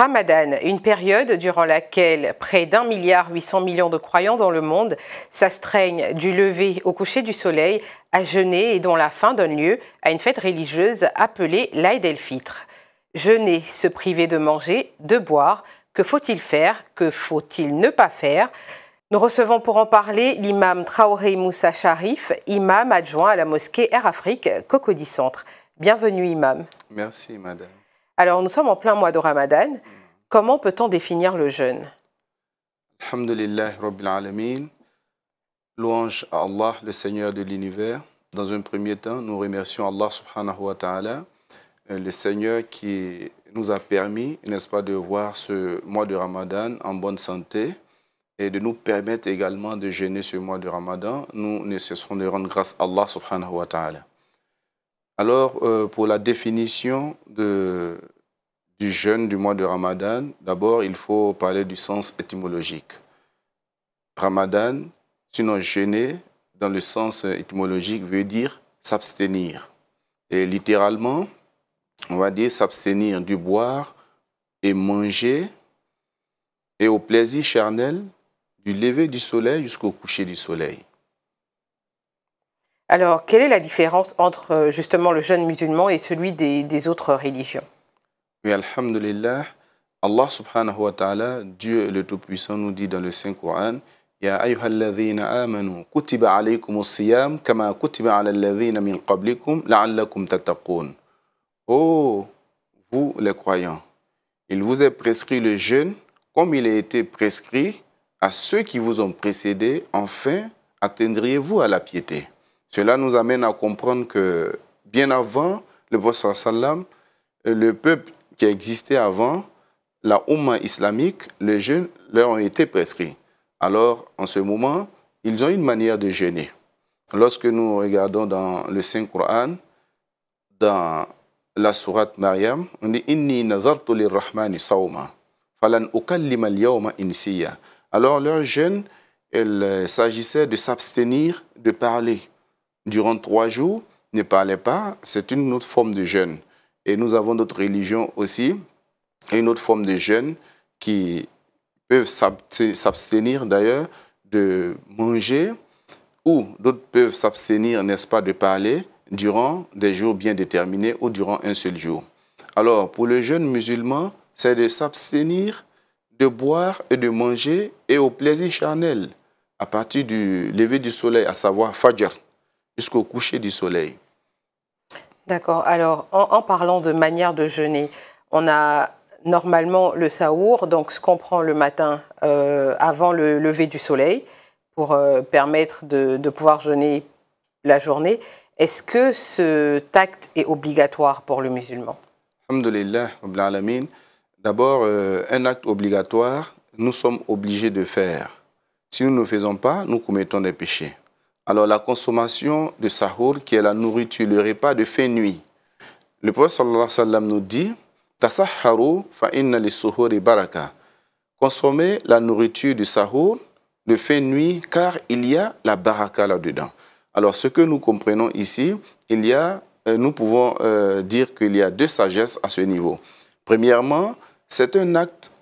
Ramadan, une période durant laquelle près d'un milliard 800 millions de croyants dans le monde s'astreignent du lever au coucher du soleil à jeûner et dont la fin donne lieu à une fête religieuse appelée l'Aïd el-Fitr. Jeûner, se priver de manger, de boire, que faut-il faire, que faut-il ne pas faire nous recevons pour en parler l'imam Traoré Moussa Sharif, imam adjoint à la mosquée Air Afrique, Cocody Centre. Bienvenue, imam. Merci, madame. Alors nous sommes en plein mois de Ramadan. Comment peut-on définir le jeûne Alhamdulillah Rabbil Alamin. Louange à Allah, le Seigneur de l'univers. Dans un premier temps, nous remercions Allah subhanahu wa ta'ala, euh, le Seigneur qui nous a permis, n'est-ce pas, de voir ce mois de Ramadan en bonne santé et de nous permettre également de jeûner ce mois de Ramadan. Nous ne cesserons de rendre grâce à Allah subhanahu wa ta'ala. Alors, euh, pour la définition de du jeûne du mois de Ramadan, d'abord, il faut parler du sens étymologique. Ramadan, sinon jeûner, dans le sens étymologique, veut dire s'abstenir. Et littéralement, on va dire s'abstenir du boire et manger, et au plaisir charnel, du lever du soleil jusqu'au coucher du soleil. Alors, quelle est la différence entre euh, justement le jeûne musulman et celui des, des autres religions oui, Alhamdulillah, Allah subhanahu wa ta'ala, Dieu le Tout-Puissant, nous dit dans le Saint-Coran Ya ayyuhalladhina amanu, kutiba alaykum siyam kama kutiba ala alladhina min qablikum la'allakum tattaqun. Oh, vous les croyants, il vous est prescrit le jeûne comme il a été prescrit à ceux qui vous ont précédé. enfin atteindriez-vous à la piété. Cela nous amène à comprendre que bien avant le prophète le peuple qui existait avant, la Oumma islamique, les jeunes leur ont été prescrits. Alors, en ce moment, ils ont une manière de jeûner. Lorsque nous regardons dans le Saint-Coran, dans la sourate Maryam, on dit « Inni nazartu lirrahmani sawma, falan ukallima insiya » Alors, leur jeûne, il euh, s'agissait de s'abstenir de parler. Durant trois jours, ne parlait pas, c'est une autre forme de jeûne. Et nous avons d'autres religions aussi, et une autre forme de jeûne qui peuvent s'abstenir d'ailleurs de manger, ou d'autres peuvent s'abstenir, n'est-ce pas, de parler durant des jours bien déterminés ou durant un seul jour. Alors, pour le jeune musulman, c'est de s'abstenir de boire et de manger et au plaisir charnel à partir du lever du soleil, à savoir Fajr, jusqu'au coucher du soleil. D'accord. Alors, en, parlant de manière de jeûner, on a normalement le saour, donc ce qu'on prend le matin euh, avant le lever du soleil pour euh, permettre de, pouvoir jeûner la journée. Est-ce que ce acte est obligatoire pour le musulman Alhamdulillah, D'abord, euh, un acte obligatoire, nous sommes obligés de faire. Si nous ne le faisons pas, nous commettons des péchés. Alors la consommation de sahur, qui est la nourriture, le repas de fin nuit. Le prophète sallallahu alayhi wa sallam nous dit li baraka. Consommez la nourriture de sahur de fin nuit car il y a la baraka là-dedans. Alors ce que nous comprenons ici, il y a, euh, nous pouvons euh, dire qu'il y a deux sagesses à ce niveau. Premièrement, c'est un acte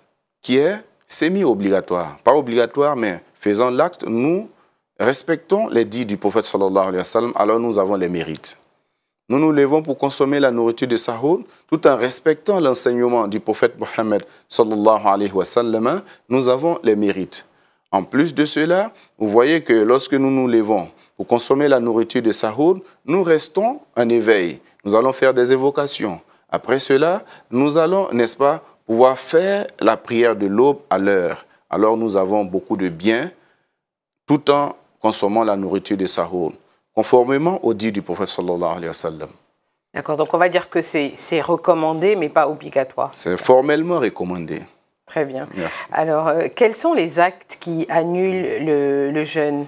qui est semi-obligatoire. Pas obligatoire, mais faisant l'acte, nous Respectons les dits du prophète sallallahu alayhi wa alors nous avons les mérites. Nous nous levons pour consommer la nourriture de Sahur, tout en respectant l'enseignement du prophète Mohammed sallallahu alayhi wa nous avons les mérites. En plus de cela, vous voyez que lorsque nous nous levons pour consommer la nourriture de Sahur, nous restons en éveil. Nous allons faire des évocations. Après cela, nous allons, n'est-ce pas, pouvoir faire la prière de l'aube à l'heure. Alors nous avons beaucoup de biens tout en consommant la nourriture de Sahour, conformément au dit du prophète sallallahu alayhi wa sallam. D'accord, donc on va dire que c'est recommandé, mais pas obligatoire. C'est formellement recommandé. Très bien. Alors, euh, quels sont les actes qui annulent le, jeûne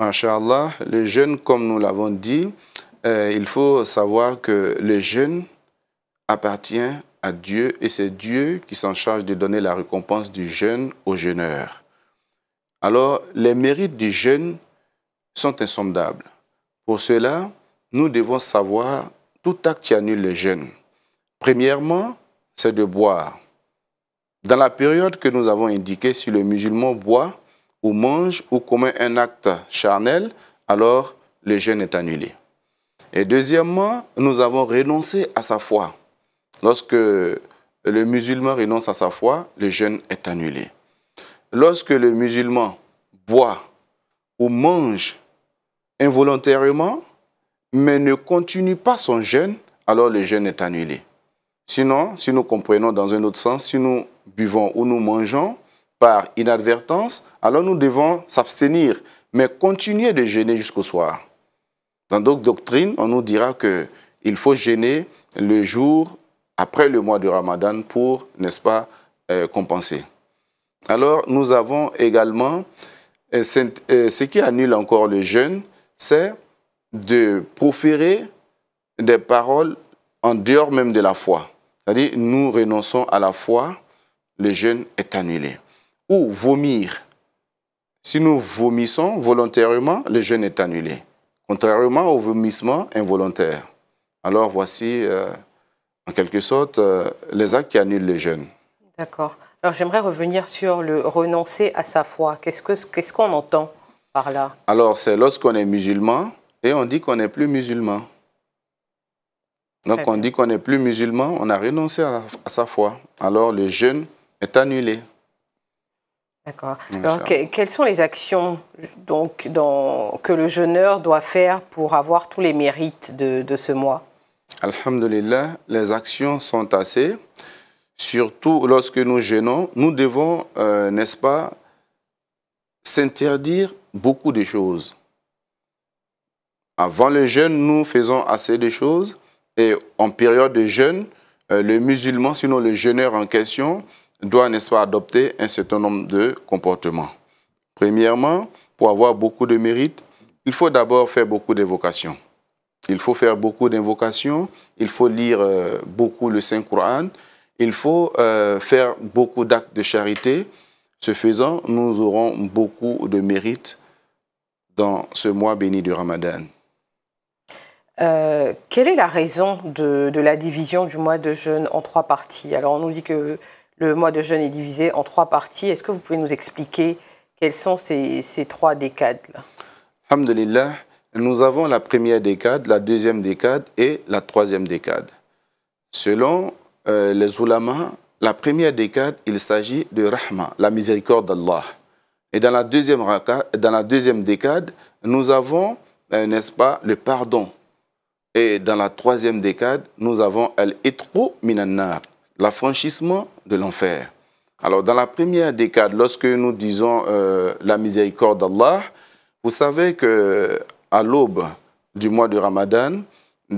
Masha'Allah, le jeûne, comme nous l'avons dit, euh, il faut savoir que le jeûne appartient à Dieu et c'est Dieu qui s'en charge de donner la récompense du jeûne au jeûneur. Alors, les mérites du jeûne sont insondables. Pour cela, nous devons savoir tout acte qui annule le jeûne. Premièrement, c'est de boire. Dans la période que nous avons indiquée, si le musulman boit ou mange ou commet un acte charnel, alors le jeûne est annulé. Et deuxièmement, nous avons renoncé à sa foi. Lorsque le musulman renonce à sa foi, le jeûne est annulé lorsque le musulman boit ou mange involontairement, mais ne continue pas son jeûne, alors le jeûne est annulé. Sinon, si nous comprenons dans un autre sens, si nous buvons ou nous mangeons par inadvertance, alors nous devons s'abstenir, mais continuer de jeûner jusqu'au soir. Dans d'autres doctrines, on nous dira qu'il faut jeûner le jour après le mois de Ramadan pour, n'est-ce pas, euh, compenser. Alors, nous avons également euh, euh, ce qui annule encore le jeûne, c'est de proférer des paroles en dehors même de la foi. C'est-à-dire, nous renonçons à la foi, le jeûne est annulé. Ou vomir. Si nous vomissons volontairement, le jeûne est annulé. Contrairement au vomissement involontaire. Alors voici, euh, en quelque sorte, les actes qui annulent le jeûne. D'accord. Alors j'aimerais revenir sur le renoncer à sa foi. Qu'est-ce qu'on entend par là Alors c'est lorsqu'on est musulman et on dit qu'on n'est plus musulman. Donc on dit qu'on n'est plus musulman, on a renoncé à, sa foi. Alors le jeûne est annulé. D'accord. Alors quelles sont les actions donc, que le jeûneur doit faire pour avoir tous les mérites de, de ce mois Alhamdulillah, les actions sont assez surtout lorsque nous jeûnons, nous devons, euh, n'est-ce pas, s'interdire beaucoup de choses. Avant le jeûne, nous faisons assez de choses. Et en période de jeûne, euh, le musulman, sinon le jeûneur en question, doit, n'est-ce pas, adopter un certain nombre de comportements. Premièrement, pour avoir beaucoup de mérite, il faut d'abord faire beaucoup d'évocations. Il faut faire beaucoup d'invocations, il faut lire euh, beaucoup le Saint-Coran, il faut euh, faire beaucoup d'actes de charité. Ce faisant, nous aurons beaucoup de mérite dans ce mois béni du Ramadan. Euh, quelle est la raison de, la division du mois de jeûne en trois parties Alors, on nous dit que le mois de jeûne est divisé en trois parties. Est-ce que vous pouvez nous expliquer quelles sont ces, trois décades nous avons la première décade, la deuxième décade et la troisième décade. Selon euh, les ulama, la première décade, il s'agit de Rahma, la miséricorde d'Allah. Et dans la deuxième, décade, nous avons, euh, n'est-ce pas, le pardon. Et dans la troisième décade, nous avons al minannar, l'affranchissement de l'enfer. Alors, dans la première décade, lorsque nous disons euh, la miséricorde d'Allah, vous savez que à l'aube du mois de Ramadan,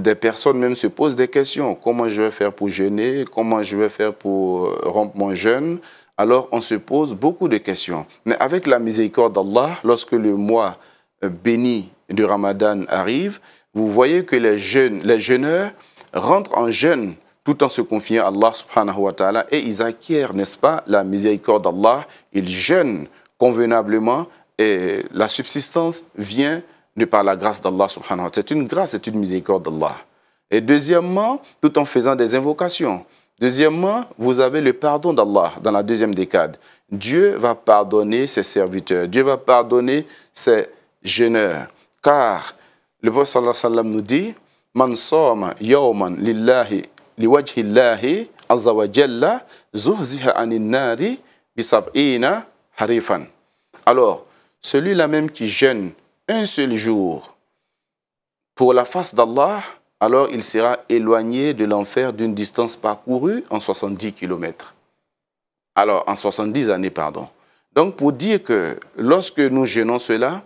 des personnes même se posent des questions. Comment je vais faire pour jeûner Comment je vais faire pour euh, rompre mon jeûne Alors, on se pose beaucoup de questions. Mais avec la miséricorde d'Allah, lorsque le mois euh, béni du Ramadan arrive, vous voyez que les jeunes, les jeûneurs rentrent en jeûne tout en se confiant à Allah subhanahu wa ta'ala et ils acquièrent, n'est-ce pas, la miséricorde d'Allah. Ils jeûnent convenablement et la subsistance vient de par la grâce d'Allah C'est une grâce, c'est une miséricorde d'Allah. Et deuxièmement, tout en faisant des invocations. Deuxièmement, vous avez le pardon d'Allah dans la deuxième décade. Dieu va pardonner ses serviteurs, Dieu va pardonner ses jeûneurs. Car le prophète sallallahu alayhi wa sallam nous dit Man soma yawman lillahi liwajhi Allahi zuhziha anin nari bisab'ina harifan. Alors, celui-là même qui jeûne un seul jour pour la face d'Allah, alors il sera éloigné de l'enfer d'une distance parcourue en 70 km. Alors, en 70 années, pardon. Donc, pour dire que lorsque nous jeûnons cela,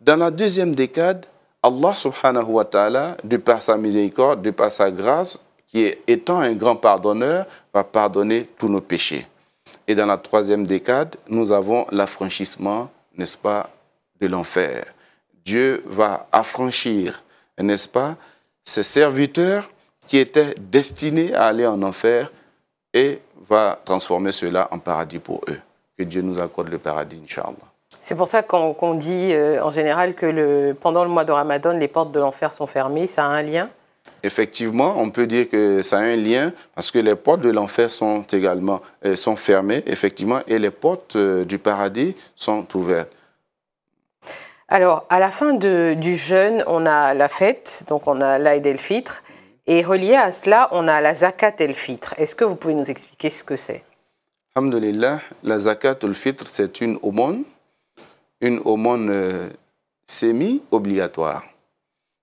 dans la deuxième décade, Allah subhanahu wa ta'ala, de par sa miséricorde, de par sa grâce, qui est étant un grand pardonneur, va pardonner tous nos péchés. Et dans la troisième décade, nous avons l'affranchissement, n'est-ce pas, de l'enfer. Dieu va affranchir, n'est-ce pas, ses serviteurs qui étaient destinés à aller en enfer et va transformer cela en paradis pour eux. Que Dieu nous accorde le paradis, Inch'Allah. C'est pour ça qu'on dit euh, en général que pendant le mois de Ramadan, les portes de l'enfer sont fermées. Ça a un lien Effectivement, on peut dire que ça a un lien parce que les portes de l'enfer sont également euh, sont fermées, effectivement, et les portes euh, du paradis sont ouvertes. Alors, à la fin du jeûne, on a la fête, donc on a l'Aïd el Fitr, et relié à cela, on a la zakat el Fitr. Est-ce que vous pouvez nous expliquer ce que c'est Alhamdulillah, la zakat el Fitr, c'est une aumône, une aumône euh, semi-obligatoire,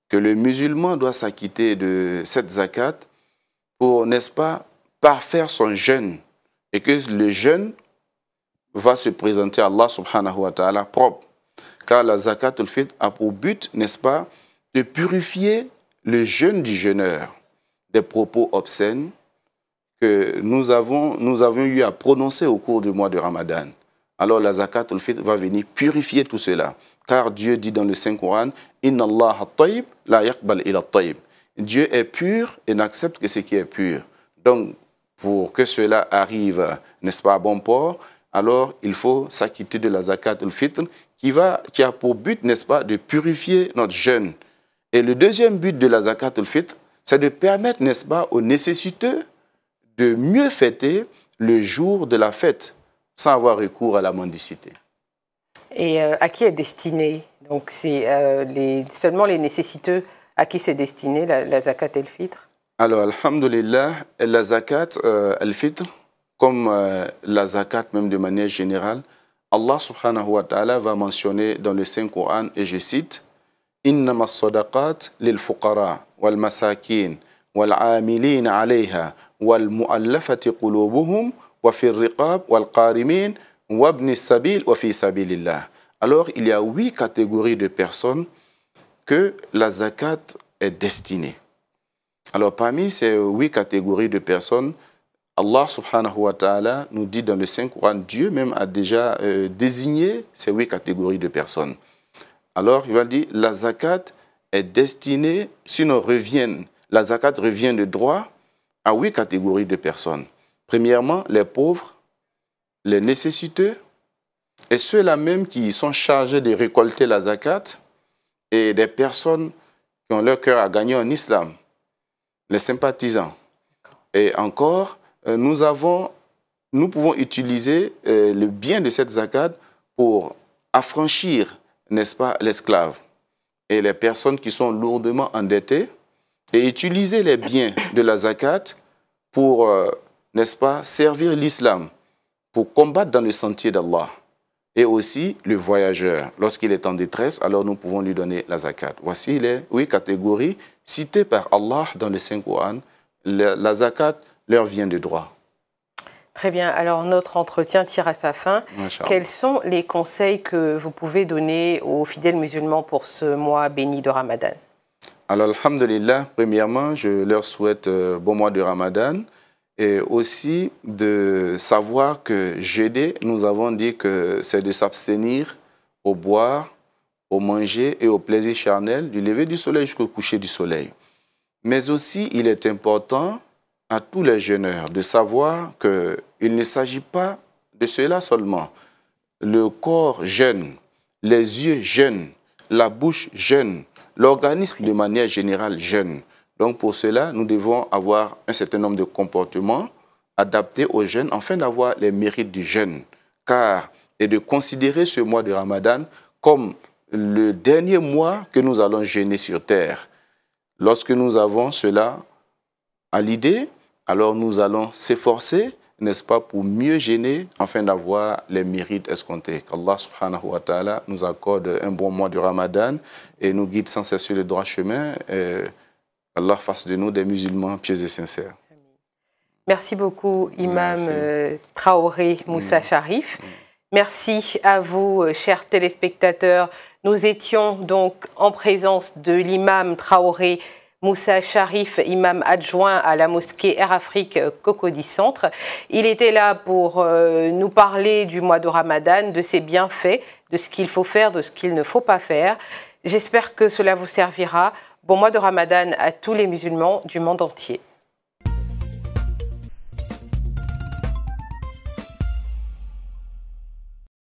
que le musulman doit s'acquitter de cette zakat pour, n'est-ce pas, parfaire son jeûne, et que le jeûne va se présenter à Allah subhanahu wa ta'ala propre. Car la zakat al-fitr a pour but, n'est-ce pas, de purifier le jeûne du jeûneur des propos obscènes que nous avons, nous avons eu à prononcer au cours du mois de Ramadan. Alors la zakat al-fitr va venir purifier tout cela. Car Dieu dit dans le Saint-Coran, « Inna Allah taib la yakbal ila taib » Dieu est pur et n'accepte que ce qui est pur. Donc, pour que cela arrive, n'est-ce pas, à bon port, alors il faut s'acquitter de la zakat al-fitr qui, va, qui a pour but, n'est-ce pas, de purifier notre jeûne. Et le deuxième but de la zakat al-fitr, c'est de permettre, n'est-ce pas, aux nécessiteux de mieux fêter le jour de la fête sans avoir recours à la mendicité. Et euh, à qui est destinée Donc c'est euh, seulement les nécessiteux à qui c'est destiné la, zakat al-fitr Alors, alhamdoulilah, la zakat euh, al-fitr, comme la zakat même de manière générale, Allah subhanahu wa ta'ala va mentionner dans le Saint-Coran, et je cite, إنما الصدقات للفقراء والمساكين والعاملين عليها والمؤلفة قلوبهم وفي الرقاب والقارمين وابن السبيل وفي سبيل الله. Alors, il y a huit catégories de personnes que la zakat est destinée. Alors, parmi ces huit catégories de personnes, Allah subhanahu wa ta'ala nous dit dans le Saint-Coran, Dieu même a déjà euh, désigné ces huit catégories de personnes. Alors, il va dire, la zakat est destinée, sinon reviennent, la zakat revient de droit à huit catégories de personnes. Premièrement, les pauvres, les nécessiteux, et ceux-là même qui sont chargés de récolter la zakat, et des personnes qui ont leur cœur à gagner en islam, les sympathisants. Et encore, euh, nous, avons, nous pouvons utiliser euh, le bien de cette zakat pour affranchir, n'est-ce pas, l'esclave et les personnes qui sont lourdement endettées et utiliser les biens de la zakat pour, euh, n'est-ce pas, servir l'islam, pour combattre dans le sentier d'Allah. Et aussi le voyageur, lorsqu'il est en détresse, alors nous pouvons lui donner la zakat. Voici les huit catégories citées par Allah dans le Saint-Coran. la zakat leur vient de droit. Très bien. Alors, notre entretien tire à sa fin. Quels sont les conseils que vous pouvez donner aux fidèles musulmans pour ce mois béni de Ramadan Alors, Alhamdulillah, premièrement, je leur souhaite euh, bon mois de Ramadan et aussi de savoir que jeudi, nous avons dit que c'est de s'abstenir au boire, au manger et au plaisir charnel du lever du soleil jusqu'au coucher du soleil. Mais aussi, il est important à tous les jeûneurs de savoir qu'il ne s'agit pas de cela seulement. Le corps jeûne, les yeux jeûnent, la bouche jeûne, l'organisme de manière générale jeûne. Donc pour cela, nous devons avoir un certain nombre de comportements adaptés aux jeunes afin d'avoir les mérites du jeûne. Car, et de considérer ce mois de Ramadan comme le dernier mois que nous allons jeûner sur terre. Lorsque nous avons cela à l'idée, alors nous allons s'efforcer, n'est-ce pas, pour mieux gêner afin d'avoir les mérites escomptés. Qu'Allah subhanahu wa ta'ala nous accorde un bon mois du ramadan et nous guide sans cesse sur le droit chemin. Allah fasse de nous des musulmans pieux et sincères. Merci beaucoup, Imam euh, Traoré Moussa mm. Sharif. Mm. Merci à vous, euh, chers téléspectateurs. Nous étions donc en présence de l'imam Traoré Moussa Sharif, imam adjoint à la mosquée Air Afrique Cocody Centre. Il était là pour euh, nous parler du mois de Ramadan, de ses bienfaits, de ce qu'il faut faire, de ce qu'il ne faut pas faire. J'espère que cela vous servira. Bon mois de Ramadan à tous les musulmans du monde entier.